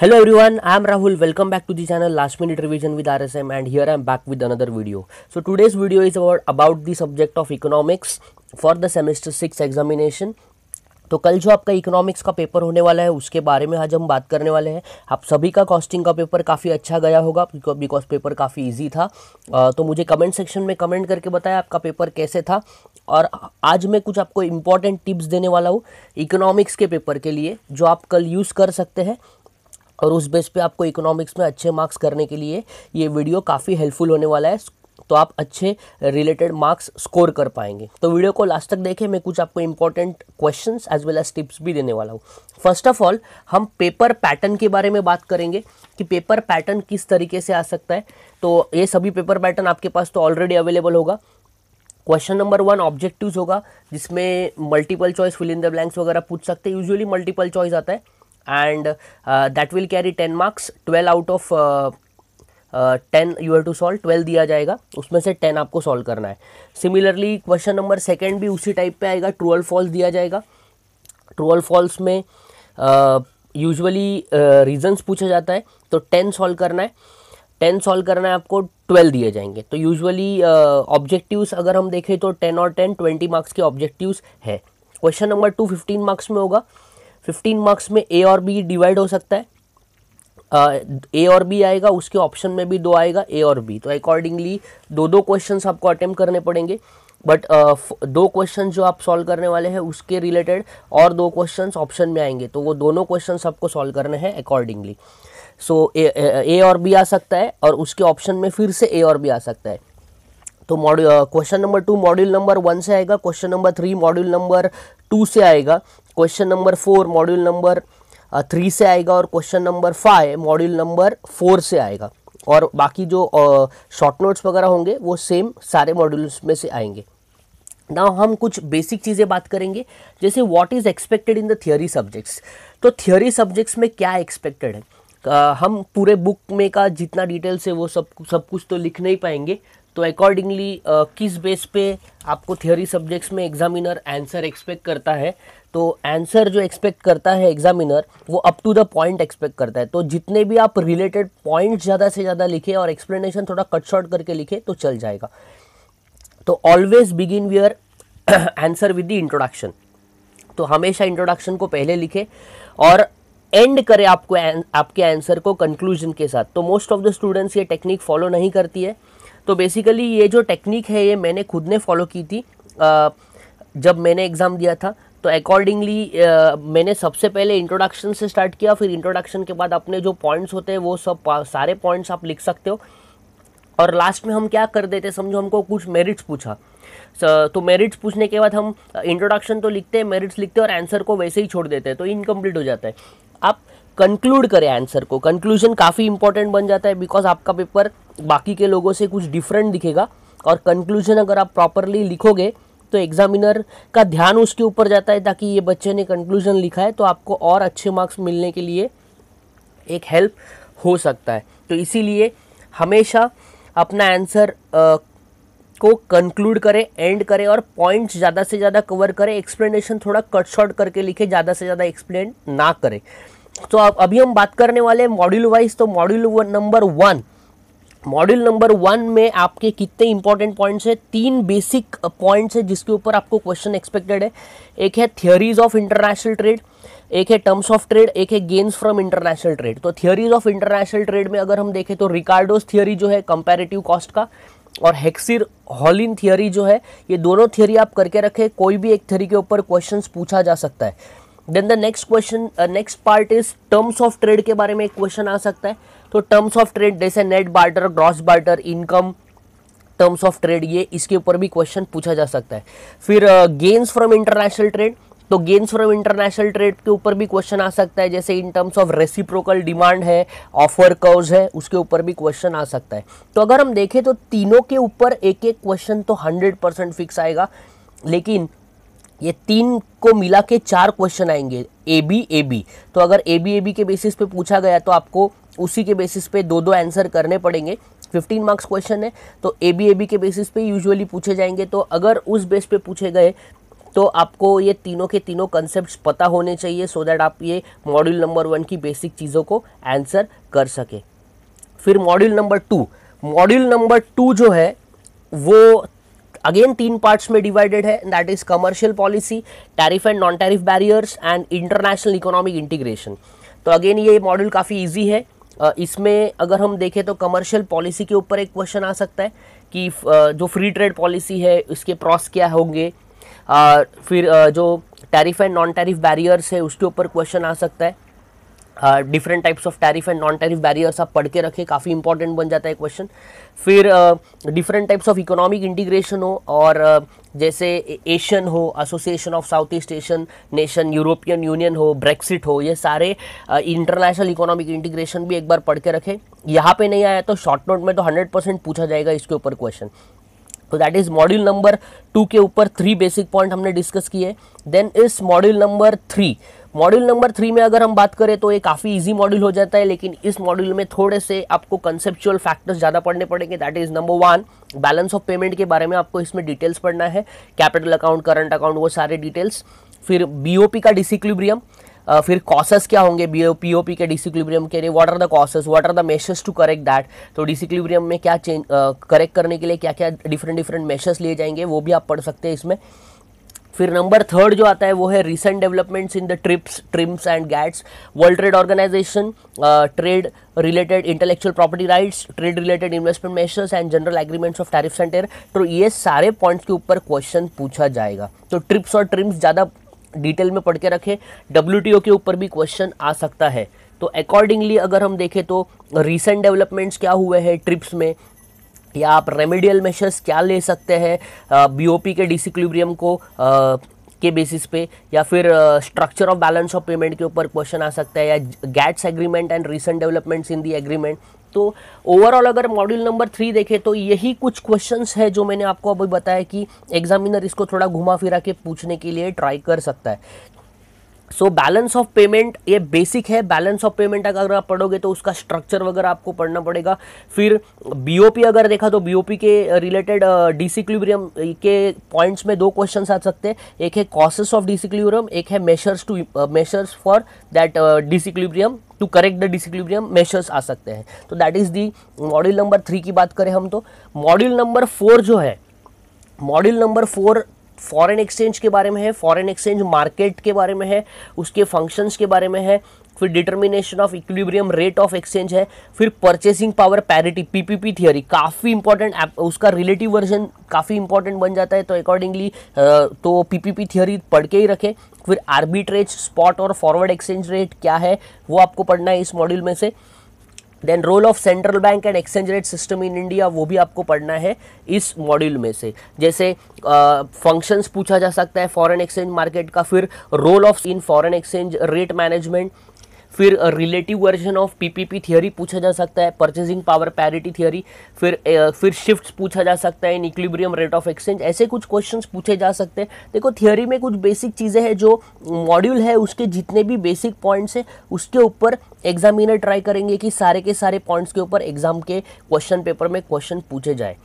hello everyone I am Rahul welcome back to the channel last minute revision with RSM and here I am back with another video so today's video is our about the subject of economics for the semester six examination तो कल जो आपका economics का paper होने वाला है उसके बारे में आज हम बात करने वाले हैं आप सभी का कॉस्टिंग का पेपर काफ़ी अच्छा गया होगा बिकॉज पेपर काफ़ी ईजी था तो मुझे कमेंट सेक्शन में कमेंट करके बताया आपका पेपर कैसे था और आज मैं कुछ आपको इम्पॉर्टेंट टिप्स देने वाला हूँ इकोनॉमिक्स के पेपर के लिए जो आप कल यूज़ कर सकते हैं और उस बेस पे आपको इकोनॉमिक्स में अच्छे मार्क्स करने के लिए ये वीडियो काफ़ी हेल्पफुल होने वाला है तो आप अच्छे रिलेटेड मार्क्स स्कोर कर पाएंगे तो वीडियो को लास्ट तक देखें मैं कुछ आपको important question as well as tips भी देने वाला हूँ फर्स्ट ऑफ ऑल हम पेपर पैटर्न के बारे में बात करेंगे कि पेपर पैटर्न किस तरीके से आ सकता है तो ये सभी पेपर पैटर्न आपके पास तो ऑलरेडी अवेलेबल होगा क्वेश्चन नंबर वन ऑब्जेक्टिव्स होगा जिसमें multiple choice fill in the blanks वगैरह पूछ सकते हैं यूजुअली मल्टीपल चॉइस आता है and uh, that will carry 10 marks 12 out of ten you have to solve twelve दिया जाएगा उसमें से टेन आपको सॉल्व करना है सिमिलरली क्वेश्चन नंबर सेकेंड भी उसी टाइप पे आएगा ट्रू फॉल्स दिया जाएगा ट्रू फॉल्स में यूजुअली uh, रीजंस uh, पूछा जाता है तो टेन सॉल्व करना है टेन सॉल्व करना है आपको ट्वेल्व दिए जाएंगे तो यूजुअली ऑब्जेक्टिव्स अगर हम देखें तो टेन और टेन ट्वेंटी मार्क्स के ऑब्जेक्टिवस है question number two fifteen marks में होगा फिफ्टीन मार्क्स में ए और बी डिवाइड हो सकता है ए uh, और बी आएगा उसके ऑप्शन में भी दो आएगा ए और बी तो अकॉर्डिंगली दो दो क्वेश्चंस आपको अटेम्प्ट करने पड़ेंगे बट uh, दो क्वेश्चन जो आप सॉल्व करने वाले हैं उसके रिलेटेड और दो क्वेश्चंस ऑप्शन में आएंगे तो वो दोनों क्वेश्चंस आपको सॉल्व करने हैं अकॉर्डिंगली सो ए और बी आ सकता है और उसके ऑप्शन में फिर से ए और बी आ सकता है तो module question number two module number one से आएगा question number three module number two से आएगा question number four module number three से आएगा और question number five module number four से आएगा और बाकी जो शॉर्ट नोट्स वगैरह होंगे वो सेम सारे मॉड्यूल्स में से आएंगे ना हम कुछ बेसिक चीज़ें बात करेंगे जैसे what is expected in the theory subjects तो थियोरी सब्जेक्ट्स में क्या एक्सपेक्टेड है Uh, हम पूरे बुक में का जितना डिटेल्स है वो सब सब कुछ तो लिख नहीं पाएंगे तो अकॉर्डिंगली किस बेस पे आपको थियोरी सब्जेक्ट्स में एग्जामिनर आंसर एक्सपेक्ट करता है तो आंसर जो एक्सपेक्ट करता है एग्जामिनर वो up to the point expect करता है तो जितने भी आप रिलेटेड पॉइंट ज़्यादा से ज़्यादा लिखे और एक्सप्लेनेशन थोड़ा कट शॉर्ट करके लिखे तो चल जाएगा तो always begin your answer with the introduction तो हमेशा इंट्रोडक्शन को पहले लिखे और एंड करें आपको आपके आंसर को कंक्लूजन के साथ तो मोस्ट ऑफ द स्टूडेंट्स ये टेक्निक फॉलो नहीं करती है तो बेसिकली ये जो टेक्निक है ये मैंने खुद ने फॉलो की थी आ, जब मैंने एग्ज़ाम दिया था तो अकॉर्डिंगली मैंने सबसे पहले इंट्रोडक्शन से स्टार्ट किया फिर इंट्रोडक्शन के बाद अपने जो पॉइंट्स होते हैं वो सब सारे पॉइंट्स आप लिख सकते हो और लास्ट में हम क्या कर देते समझो हमको कुछ मेरिट्स पूछा तो मेरिट्स पूछने के बाद हम इंट्रोडक्शन तो लिखते हैं मेरिट्स लिखते हैं और आंसर को वैसे ही छोड़ देते हैं तो इनकम्प्लीट हो जाता है आप कंक्लूड करें आंसर को कंक्लूजन काफ़ी इंपॉर्टेंट बन जाता है बिकॉज आपका पेपर बाकी के लोगों से कुछ डिफरेंट दिखेगा और कंक्लूजन अगर आप प्रॉपरली लिखोगे तो एग्जामिनर का ध्यान उसके ऊपर जाता है ताकि ये बच्चे ने कंक्लूजन लिखा है तो आपको और अच्छे मार्क्स मिलने के लिए एक हेल्प हो सकता है तो इसीलिए हमेशा अपना आंसर को कंक्लूड करें एंड करें और पॉइंट्स ज़्यादा से ज़्यादा कवर करें एक्सप्लेनेशन थोड़ा कट शॉर्ट करके लिखें ज़्यादा से ज़्यादा एक्सप्लेन ना करें तो अब अभी हम बात करने वाले हैं मॉड्यूल वाइज तो module number one module number one में आपके कितने इंपॉर्टेंट पॉइंट्स हैं तीन बेसिक पॉइंट्स है जिसके ऊपर आपको क्वेश्चन एक्सपेक्टेड है एक है थियोरीज ऑफ इंटरनेशनल ट्रेड एक है टर्म्स ऑफ ट्रेड एक है गेन्स फ्रॉम इंटरनेशनल ट्रेड तो थियोरीज ऑफ इंटरनेशनल ट्रेड में अगर हम देखें तो रिकार्डोज थियोरी जो है कंपेरेटिव कॉस्ट का और हेक्सिर हॉलिन थियोरी जो है ये दोनों थियोरी आप करके रखें कोई भी एक थियोरी के ऊपर क्वेश्चन पूछा जा सकता है then the next question next part is terms of trade के बारे में एक क्वेश्चन आ सकता है तो टर्म्स ऑफ ट्रेड जैसे net barter gross barter income terms of trade ये इसके ऊपर भी क्वेश्चन पूछा जा सकता है फिर गेन्स फ्रॉम इंटरनेशनल ट्रेड तो गेन्स फ्रॉम इंटरनेशनल ट्रेड के ऊपर भी क्वेश्चन आ सकता है जैसे in terms of reciprocal demand है ऑफर कर्व्स है उसके ऊपर भी क्वेश्चन आ सकता है तो अगर हम देखें तो तीनों के ऊपर एक एक क्वेश्चन तो हंड्रेड परसेंट फिक्स आएगा लेकिन ये तीन को मिला के चार क्वेश्चन आएंगे ए बी ए बी तो अगर ए बी ए बी के बेसिस पे पूछा गया तो आपको उसी के बेसिस पे दो दो आंसर करने पड़ेंगे 15 मार्क्स क्वेश्चन है तो ए बी ए बी के बेसिस पे यूजुअली पूछे जाएंगे तो अगर उस बेस पे पूछे गए तो आपको ये तीनों के तीनों कंसेप्ट पता होने चाहिए सो so दैट आप ये मॉड्यूल नंबर वन की बेसिक चीज़ों को आंसर कर सके फिर module number two module number two जो है वो अगेन तीन पार्ट्स में डिवाइडेड है that is commercial policy tariff and non tariff barriers and international economic integration तो अगेन ये मॉड्यूल काफ़ी ईजी है इसमें अगर हम देखें तो कमर्शियल पॉलिसी के ऊपर एक क्वेश्चन आ सकता है कि जो फ्री ट्रेड पॉलिसी है उसके प्रॉस क्या होंगे फिर जो tariff and non tariff barriers है उसके ऊपर क्वेश्चन आ सकता है different types of tariff and non tariff barriers आप पढ़ के रखें काफ़ी इंपॉर्टेंट बन जाता है क्वेश्चन फिर different types of economic integration हो और uh, जैसे एशियन हो association of South East Asian nation European Union हो ब्रेक्सिट हो ये सारे इंटरनेशनल इकोनॉमिक इंटीग्रेशन भी एक बार पढ़ के रखें यहाँ पे नहीं आया तो शॉर्ट नोट में तो हंड्रेड परसेंट पूछा जाएगा इसके ऊपर क्वेश्चन तो that is module number two के ऊपर थ्री बेसिक पॉइंट हमने डिस्कस किए देन इस module number three module number three में अगर हम बात करें तो ये काफ़ी इजी मॉड्यूल हो जाता है लेकिन इस मॉड्यूल में थोड़े से आपको कंसेप्चुअल फैक्टर्स ज़्यादा पढ़ने पड़ेंगे that is number one balance of payment के बारे में आपको इसमें डिटेल्स पढ़ना है कैपिटल अकाउंट करंट अकाउंट वो सारे डिटेल्स फिर बीओपी का डिसिक्लिब्रियम फिर कॉसेस क्या होंगे B O P O P के डिसिक्लिब्रियम के लिए what are the causes what are the measures to correct that तो डिसिक्लिब्रियम में क्या चेंज करेक्ट करने के लिए क्या क्या डिफरेंट डिफरेंट मेशर्स लिए जाएंगे वो भी आप पढ़ सकते हैं इसमें फिर नंबर थर्ड जो आता है वो है recent developments in the TRIPS TRIMS and GATS World Trade Organization trade related intellectual property rights trade related investment measures and general agreements of tariff centre तो ये सारे पॉइंट्स के ऊपर क्वेश्चन पूछा जाएगा तो ट्रिप्स और ट्रिम्स ज़्यादा डिटेल में पढ़ के रखें डब्ल्यू के ऊपर भी क्वेश्चन आ सकता है तो अकॉर्डिंगली अगर हम देखें तो रिसेंट डेवलपमेंट्स क्या हुए हैं ट्रिप्स में या आप रेमेडियल मेशर्स क्या ले सकते हैं बीओपी के डिसिक्लिब्रियम को आ, के बेसिस पे या फिर structure of balance of payment के ऊपर क्वेश्चन आ सकता है या GATS agreement and recent developments in the agreement तो ओवरऑल अगर मॉड्यूल नंबर थ्री देखें तो यही कुछ क्वेश्चंस है जो मैंने आपको अभी बताया कि एग्जामिनर इसको थोड़ा घुमा फिरा के पूछने के लिए ट्राई कर सकता है सो बैलेंस ऑफ पेमेंट ये बेसिक है बैलेंस ऑफ पेमेंट अगर आप पढ़ोगे तो उसका स्ट्रक्चर वगैरह आपको पढ़ना पड़ेगा फिर बीओपी अगर देखा तो बीओपी के रिलेटेड डिसिक्लिब्रियम के पॉइंट्स में दो क्वेश्चन आ सकते हैं एक है कॉसेस ऑफ डिसिक्लिब्रियम एक है measures to measures for that disequilibrium to correct the disequilibrium measures आ सकते हैं तो that is the module number three की बात करें हम तो मॉड्यूल नंबर फोर जो है module number four foreign exchange के बारे में है फॉरेन एक्सचेंज मार्केट के बारे में है उसके फंक्शंस के बारे में है फिर determination of equilibrium rate of exchange है फिर purchasing power parity PPP theory काफ़ी इंपॉर्टेंट उसका रिलेटिव वर्जन काफ़ी इंपॉर्टेंट बन जाता है तो अकॉर्डिंगली तो पीपीपी थियोरी पढ़ के ही रखें फिर आर्बिट्रेज स्पॉट और फॉरवर्ड एक्सचेंज रेट क्या है वो आपको पढ़ना है इस मॉड्यूल में से then role of central bank and exchange rate system in India वो भी आपको पढ़ना है इस मॉड्यूल में से जैसे फंक्शंस पूछा जा सकता है फॉरेन एक्सचेंज मार्केट का फिर role of in foreign exchange rate management फिर relative version of PPP theory पूछा जा सकता है परचेजिंग पावर पैरिटी थियोरी फिर फिर शिफ्ट्स पूछा जा सकता है in equilibrium rate of exchange ऐसे कुछ क्वेश्चंस पूछे जा सकते हैं देखो थियोरी में कुछ बेसिक चीज़ें हैं जो मॉड्यूल है उसके जितने भी बेसिक पॉइंट्स हैं उसके ऊपर एग्जामिनर ट्राई करेंगे कि सारे के सारे पॉइंट्स के ऊपर एग्जाम के क्वेश्चन पेपर में क्वेश्चन पूछे जाए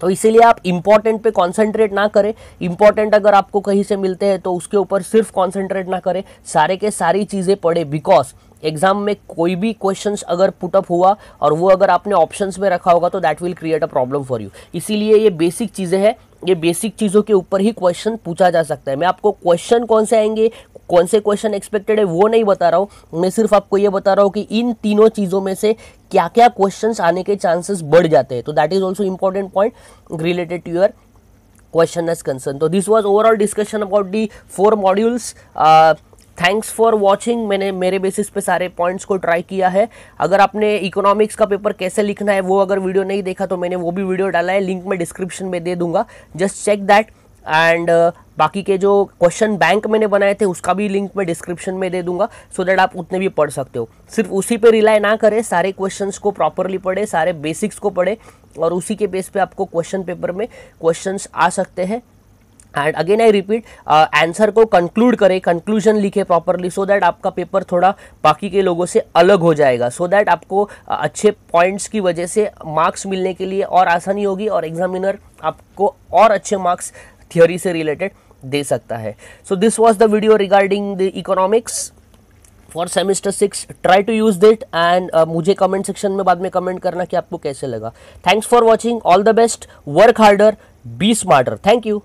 तो इसीलिए आप इम्पॉर्टेंट पे कॉन्सेंट्रेट ना करें इम्पॉर्टेंट अगर आपको कहीं से मिलते हैं तो उसके ऊपर सिर्फ कॉन्सेंट्रेट ना करें सारे के सारी चीज़ें पढ़े बिकॉज एग्जाम में कोई भी क्वेश्चंस अगर पुटअप हुआ और वो अगर आपने ऑप्शंस में रखा होगा तो that will create a problem for you इसीलिए ये बेसिक चीज़ें हैं ये बेसिक चीज़ों के ऊपर ही क्वेश्चन पूछा जा सकता है मैं आपको क्वेश्चन कौन से आएंगे कौन से क्वेश्चन एक्सपेक्टेड है वो नहीं बता रहा हूँ मैं सिर्फ आपको ये बता रहा हूँ कि इन तीनों चीज़ों में से क्या क्या क्वेश्चंस आने के चांसेस बढ़ जाते हैं तो that is also important point related to your question as concern तो this was overall discussion about the four modules thanks for watching मैंने मेरे बेसिस पे सारे पॉइंट्स को ट्राई किया है अगर आपने इकोनॉमिक्स का पेपर कैसे लिखना है वो अगर वीडियो नहीं देखा तो मैंने वो भी वीडियो डाला है लिंक मैं डिस्क्रिप्शन में दे दूंगा just check that and uh, बाकी के जो क्वेश्चन बैंक मैंने बनाए थे उसका भी लिंक मैं डिस्क्रिप्शन में दे दूंगा सो so दैट आप उतने भी पढ़ सकते हो सिर्फ उसी पे रिलाई ना करें सारे क्वेश्चंस को प्रॉपरली पढ़े सारे बेसिक्स को पढ़े और उसी के बेस पे आपको क्वेश्चन पेपर में क्वेश्चंस आ सकते हैं and again I repeat answer को कंक्लूड करें कंक्लूजन लिखे प्रॉपरली सो दैट आपका पेपर थोड़ा बाकी के लोगों से अलग हो जाएगा सो so दैट आपको uh, अच्छे पॉइंट्स की वजह से मार्क्स मिलने के लिए और आसानी होगी और एग्जामिनर आपको और अच्छे मार्क्स थियोरी से रिलेटेड दे सकता है so this was the video regarding the economics for semester six try to use it and मुझे कमेंट सेक्शन में बाद में कमेंट करना कि आपको कैसे लगा thanks for watching all the best work harder be smarter thank you